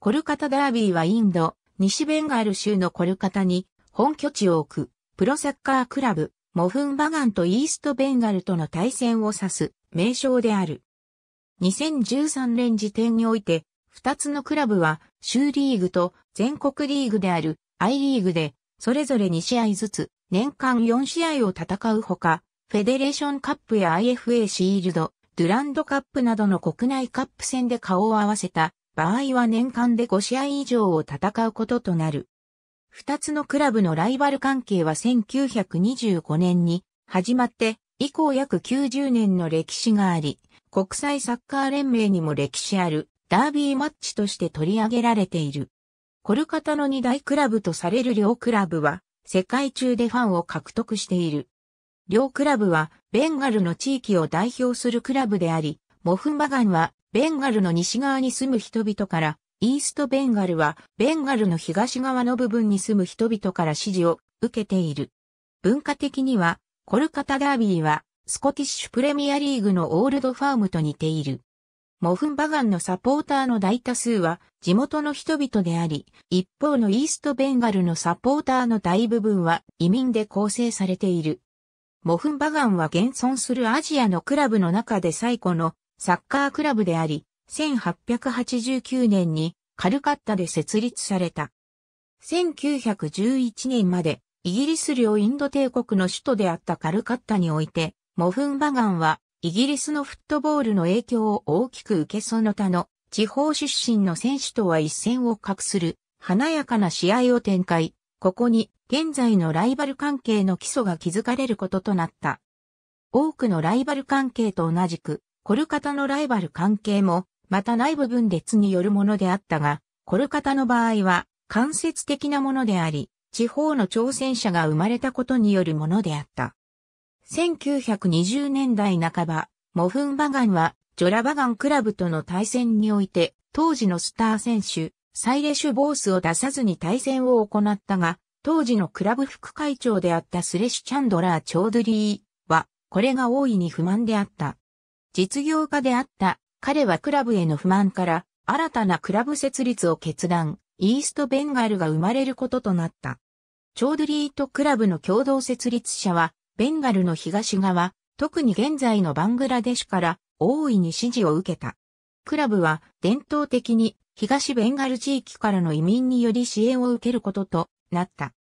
コルカタダービーはインド、西ベンガル州のコルカタに本拠地を置くプロサッカークラブ、モフンバガンとイーストベンガルとの対戦を指す名称である。2013年時点において、2つのクラブは州リーグと全国リーグである I リーグで、それぞれ2試合ずつ年間4試合を戦うほか、フェデレーションカップや IFA シールド、ドゥランドカップなどの国内カップ戦で顔を合わせた場合は年間で5試合以上を戦うこととなる。二つのクラブのライバル関係は1925年に始まって以降約90年の歴史があり、国際サッカー連盟にも歴史あるダービーマッチとして取り上げられている。コルカタの二大クラブとされる両クラブは世界中でファンを獲得している。両クラブはベンガルの地域を代表するクラブであり、モフンバガンはベンガルの西側に住む人々から、イーストベンガルはベンガルの東側の部分に住む人々から支持を受けている。文化的には、コルカタダービーはスコティッシュプレミアリーグのオールドファームと似ている。モフンバガンのサポーターの大多数は地元の人々であり、一方のイーストベンガルのサポーターの大部分は移民で構成されている。モフンバガンは現存するアジアのクラブの中で最古のサッカークラブであり、1889年にカルカッタで設立された。1911年までイギリス領インド帝国の首都であったカルカッタにおいて、モフンバガンはイギリスのフットボールの影響を大きく受けその他の地方出身の選手とは一線を画する華やかな試合を展開。ここに現在のライバル関係の基礎が築かれることとなった。多くのライバル関係と同じく、コルカタのライバル関係も、またない部分列によるものであったが、コルカタの場合は、間接的なものであり、地方の挑戦者が生まれたことによるものであった。1920年代半ば、モフンバガンは、ジョラバガンクラブとの対戦において、当時のスター選手、サイレシュ・ボースを出さずに対戦を行ったが、当時のクラブ副会長であったスレシュ・チャンドラー・チョードリーは、これが大いに不満であった。実業家であった彼はクラブへの不満から新たなクラブ設立を決断、イーストベンガルが生まれることとなった。チョードリーとクラブの共同設立者は、ベンガルの東側、特に現在のバングラデシュから大いに支持を受けた。クラブは伝統的に東ベンガル地域からの移民により支援を受けることとなった。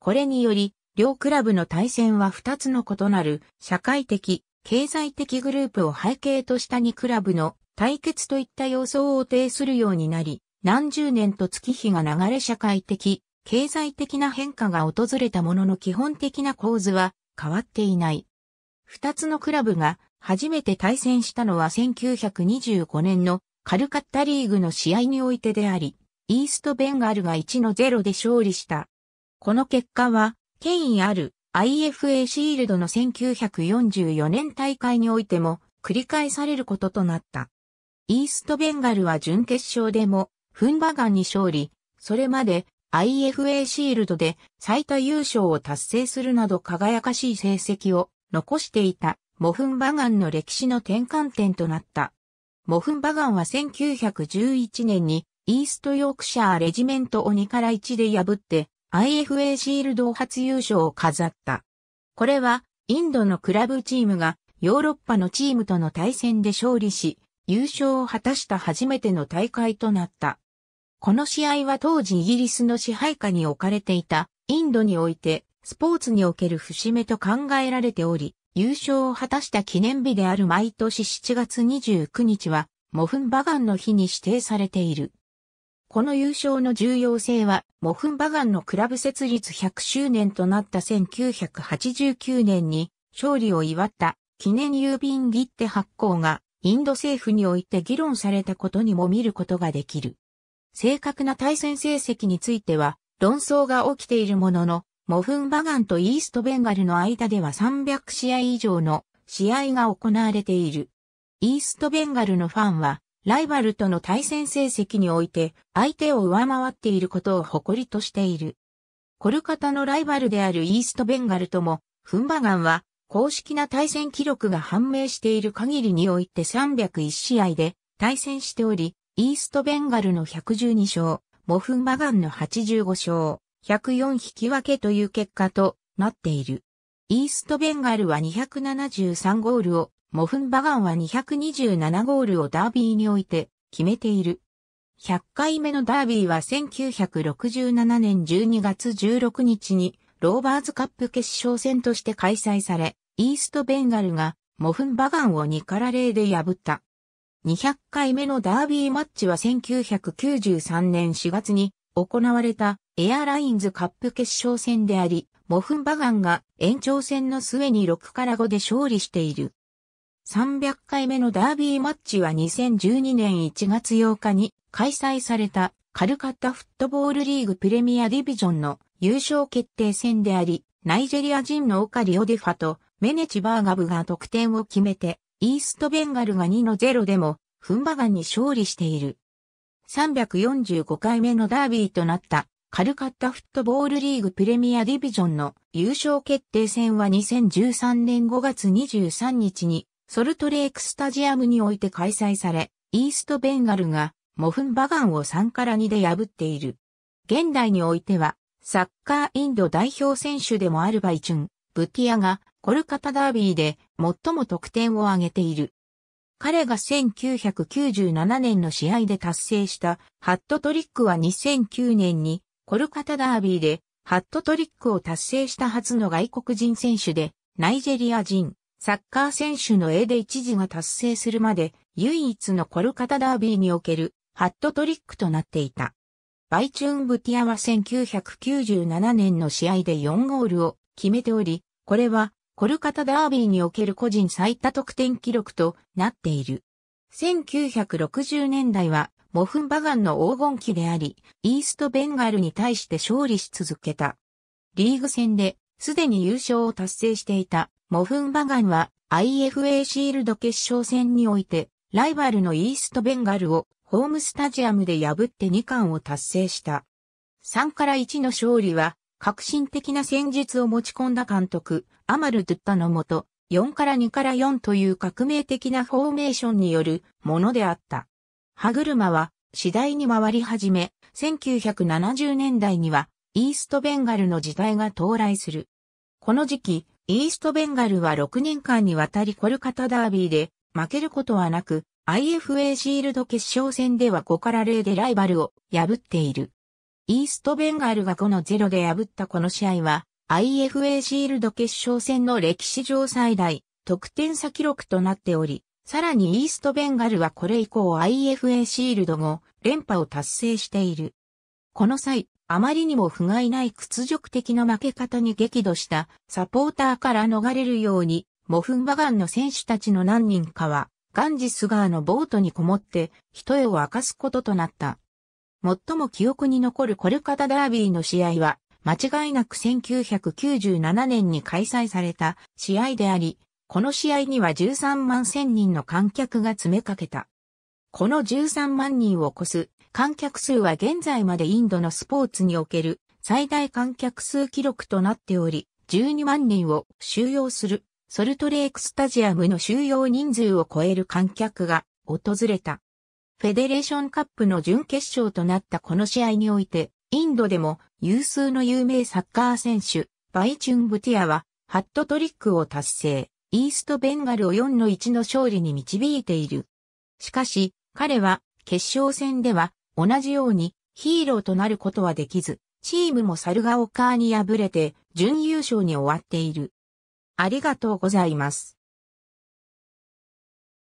これにより、両クラブの対戦は2つの異なる社会的、経済的グループを背景とした2クラブの対決といった様相を呈するようになり、何十年と月日が流れ社会的、経済的な変化が訪れたものの基本的な構図は変わっていない。二つのクラブが初めて対戦したのは1925年のカルカッタリーグの試合においてであり、イーストベンガルが1の0で勝利した。この結果は、権威ある IFA シールドの1944年大会においても繰り返されることとなった。イーストベンガルは準決勝でも、フンバガンに勝利、それまで IFA シールドで最多優勝を達成するなど輝かしい成績を残していたモフンバガンの歴史の転換点となった。モフンバガンは1911年にイーストヨークシャーレジメントを2から1で破って IFA シールド初優勝を飾った。これは、インドのクラブチームがヨーロッパのチームとの対戦で勝利し、優勝を果たした初めての大会となった。この試合は当時イギリスの支配下に置かれていたインドにおいてスポーツにおける節目と考えられており、優勝を果たした記念日である毎年7月29日はモフンバガンの日に指定されている。この優勝の重要性は、モフンバガンのクラブ設立100周年となった1989年に、勝利を祝った記念郵便切手発行が、インド政府において議論されたことにも見ることができる。正確な対戦成績については、論争が起きているものの、モフンバガンとイーストベンガルの間では300試合以上の試合が行われている。イーストベンガルのファンはライバルとの対戦成績において相手を上回っていることを誇りとしている。コルカタのライバルであるイーストベンガルとも、フンバガンは公式な対戦記録が判明している限りにおいて301試合で対戦しており、イーストベンガルの112勝、モフンバガンの85勝、104引き分けという結果となっている。イーストベンガルは273ゴールをモフンバガンは227ゴールをダービーにおいて決めている。100回目のダービーは1967年12月16日にローバーズカップ決勝戦として開催され、イーストベンガルがモフンバガンを2から0で破った。200回目のダービーマッチは1993年4月に行われたエアラインズカップ決勝戦であり、モフンバガンが延長戦の末に6から5で勝利している。300回目のダービーマッチは2012年1月8日に開催されたカルカッタフットボールリーグプレミアディビジョンの優勝決定戦であり、ナイジェリア人のオカリオディファとメネチバーガブが得点を決めて、イーストベンガルが2の0でも、フンバガンに勝利している。345回目のダービーとなったカルカッタフットボールリーグプレミアディビジョンの優勝決定戦は2013年5月23日にソルトレークスタジアムにおいて開催され、イーストベンガルがモフンバガンを3から2で破っている。現代においては、サッカーインド代表選手でもあるバイチュン、ブティアがコルカタダービーで最も得点を挙げている。彼が1997年の試合で達成したハットトリックは2009年にコルカタダービーでハットトリックを達成した初の外国人選手でナイジェリア人サッカー選手の A で一時が達成するまで唯一のコルカタダービーにおけるハットトリックとなっていた。バイチューン・ブティアは1997年の試合で4ゴールを決めており、これはコルカタダービーにおける個人最多得点記録となっている。1960年代はモフンバガンの黄金期であり、イーストベンガルに対して勝利し続けた。リーグ戦ですでに優勝を達成していたモフンバガンは IFA シールド決勝戦において、ライバルのイーストベンガルをホームスタジアムで破って2冠を達成した。3から1の勝利は、革新的な戦術を持ち込んだ監督、アマル・ドゥッタのもと、4から2から4という革命的なフォーメーションによるものであった。歯車は次第に回り始め、1970年代にはイーストベンガルの時代が到来する。この時期、イーストベンガルは6年間にわたりコルカタダービーで負けることはなく、IFA シールド決勝戦では5から0でライバルを破っている。イーストベンガルが5の0で破ったこの試合は、IFA シールド決勝戦の歴史上最大得点差記録となっており、さらにイーストベンガルはこれ以降 IFA シールド後連覇を達成している。この際、あまりにも不甲斐ない屈辱的な負け方に激怒したサポーターから逃れるように、モフンバガンの選手たちの何人かは、ガンジス川のボートにこもって、一重を明かすこととなった。最も記憶に残るコルカタダービーの試合は、間違いなく1997年に開催された試合であり、この試合には13万1000人の観客が詰めかけた。この13万人を超す観客数は現在までインドのスポーツにおける最大観客数記録となっており、12万人を収容するソルトレークスタジアムの収容人数を超える観客が訪れた。フェデレーションカップの準決勝となったこの試合において、インドでも有数の有名サッカー選手、バイチュンブティアは、ハットトリックを達成、イーストベンガルを4の1の勝利に導いている。しかし、彼は、決勝戦では、同じようにヒーローとなることはできず、チームもサルガオカーに敗れて準優勝に終わっている。ありがとうございます。